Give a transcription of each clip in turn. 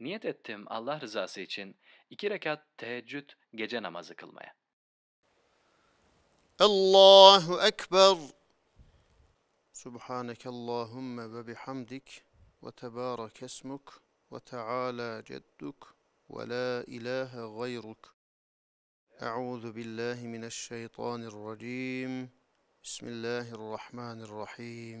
Niyet ettim Allah rızası için iki rekat teheccüd gece namazı kılmaya. Allahu Ekber. Subhaneke Allahümme ve bihamdik ve tebârek esmuk ve teâlâ cedduk ve la ilahe gayruk. أعوذ بالله من الشيطان الرجيم بسم الله الرحمن الرحيم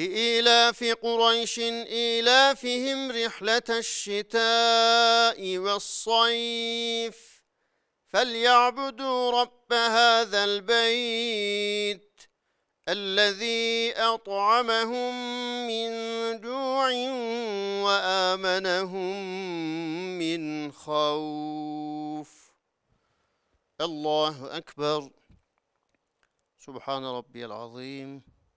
لإيلاف قريش إيلافهم رحلة الشتاء والصيف فليعبدوا رب هذا البيت الذي أطعمهم من جوع وآمنهم من خوف الله أكبر سبحان ربي العظيم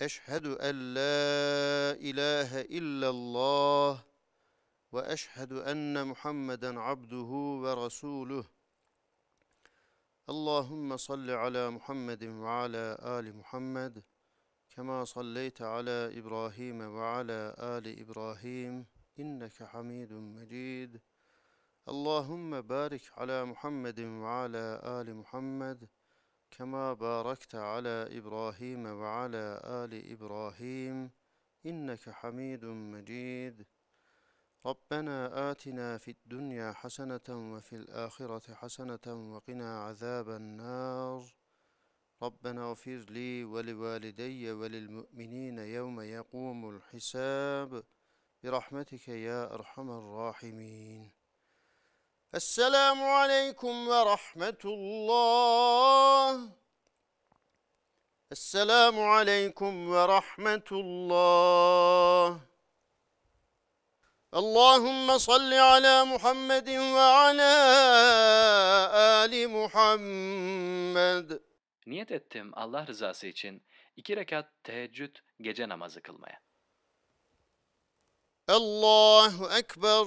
Eşhedü en la ilahe illallah ve eşhedü enne Muhammeden abduhu ve resuluh. Allahümme salli ala Muhammedin ve ala ali Muhammed. Kema salleyte ala İbrahim ve ala ali İbrahim. İnneke hamidun mecid. Allahümme barik ala Muhammedin ve ala ali Muhammed. كما باركت على إبراهيم وعلى آل إبراهيم إنك حميد مجيد ربنا آتنا في الدنيا حسنة وفي الآخرة حسنة وقنا عذاب النار ربنا اغفر لي ولوالدي وللمؤمنين يوم يقوم الحساب برحمتك يا أرحم الراحمين Esselamu aleyküm ve rahmetullah. Esselamu aleyküm ve rahmetullah. Allahümme salli ala Muhammedin ve ala Ali Muhammed. Niyet ettim Allah rızası için iki rekat teheccüd gece namazı kılmaya. Allahu Ekber.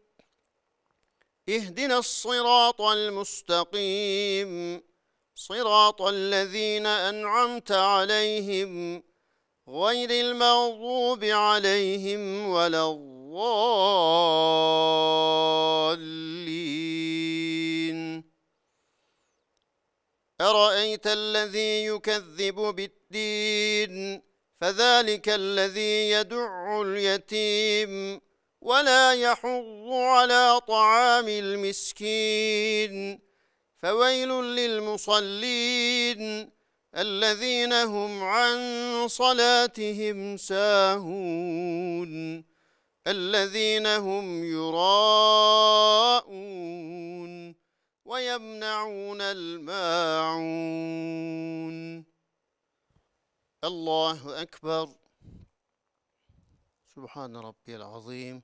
اهدنا الصراط المستقيم صراط الذين أنعمت عليهم غير المغضوب عليهم ولا الضالين أرأيت الذي يكذب بالدين فذلك الذي يدع اليتيم ولا يحض على طعام المسكين فويل للمصلين الذين هم عن صلاتهم ساهون الذين هم يراءون ويمنعون الماعون الله أكبر سبحان ربي العظيم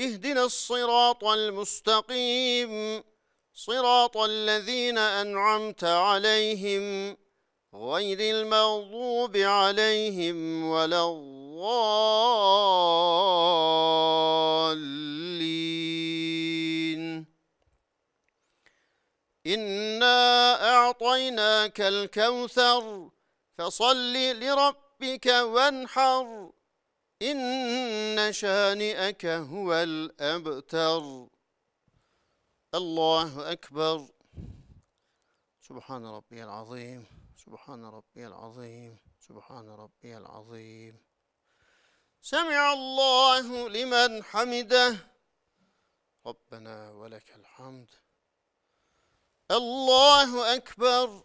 اهدنا الصراط المستقيم صراط الذين أنعمت عليهم غير المغضوب عليهم ولا الضالين إنا أعطيناك الكوثر فصل لربك وانحر إن شانئك هو الأبتر الله أكبر سبحان ربي العظيم سبحان ربي العظيم سبحان ربي العظيم سمع الله لمن حمده ربنا ولك الحمد الله أكبر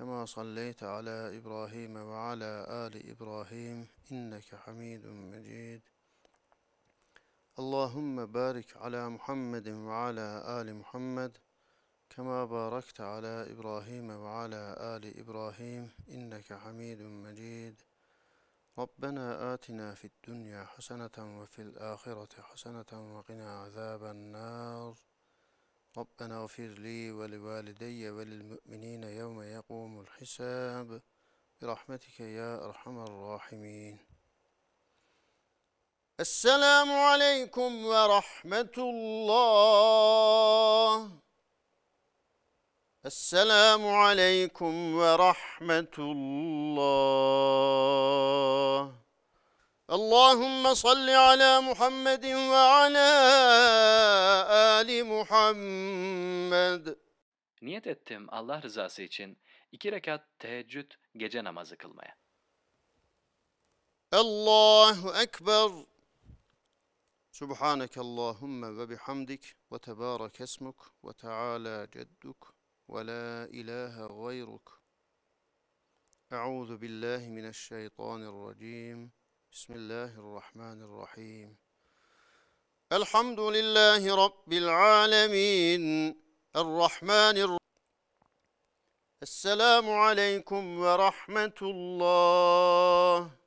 كما صليت على إبراهيم وعلى آل إبراهيم إنك حميد مجيد اللهم بارك على محمد وعلى آل محمد كما باركت على إبراهيم وعلى آل إبراهيم إنك حميد مجيد ربنا آتنا في الدنيا حسنة وفي الآخرة حسنة وقنا عذاب النار ربنا اغفر لي ولوالدي وللمؤمنين يوم يقوم الحساب برحمتك يا أرحم الراحمين السلام عليكم ورحمة الله السلام عليكم ورحمة الله اللهم صل على محمد وعلى آل Muhammed. Niyet ettim Allah rızası için iki rekat teheccüd gece namazı kılmaya. Allahu Ekber. Subhanak Allahümme ve bihamdik ve tebarek esmuk ve teala cedduk ve la ilahe gayruk. Euzu billahi mineşşeytanirracim. بسم الله الرحمن الرحيم الحمد لله رب العالمين الرحمن الرحيم السلام عليكم ورحمة الله